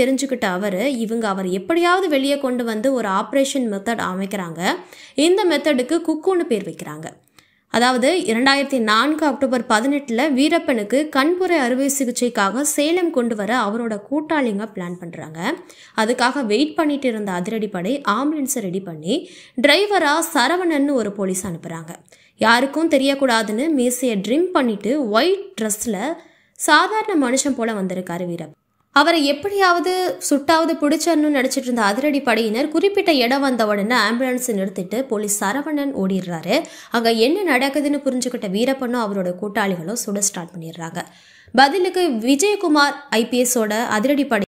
தெரிஞ்சுக்கிட்ட அவர் இவங்க அவர் எப்படியாவது வெளியே கொண்டு வந்து ஒரு ஆப்ரேஷன் மெத்தட் அமைக்கிறாங்க இந்த மெத்தடுக்கு குக்குன்னு பேர் வைக்கிறாங்க அதாவது இரண்டாயிரத்தி நான்கு அக்டோபர் பதினெட்டில் வீரப்பனுக்கு கண்புரை அறுவை சிகிச்சைக்காக சேலம் கொண்டு வர அவரோட கூட்டாளிங்க பிளான் பண்ணுறாங்க அதுக்காக வெயிட் பண்ணிட்டு இருந்த அதிரடிப்படை ஆம்புலன்ஸை ரெடி பண்ணி டிரைவராக சரவணன்னு ஒரு போலீஸ் அனுப்புகிறாங்க யாருக்கும் தெரியக்கூடாதுன்னு மீசையை ட்ரிம் பண்ணிட்டு ஒயிட் ட்ரெஸ்ஸில் சாதாரண மனுஷன் போல் வந்திருக்காரு வீரப்பன் அவரை எப்படியாவது சுட்டாவது பிடிச்சன்னு நினச்சிட்டு இருந்த அதிரடி படையினர் குறிப்பிட்ட இடம் வந்த உடனே ஆம்புலன்ஸை நிறுத்திட்டு போலீஸ் சரவணன் ஓடிடுறாரு அங்கே என்ன நடக்குதுன்னு புரிஞ்சுக்கிட்ட வீரப்பனும் அவரோட கூட்டாளிகளும் சுட ஸ்டார்ட் பண்ணிடுறாங்க பதிலுக்கு விஜயகுமார் ஐபிஎஸோட படை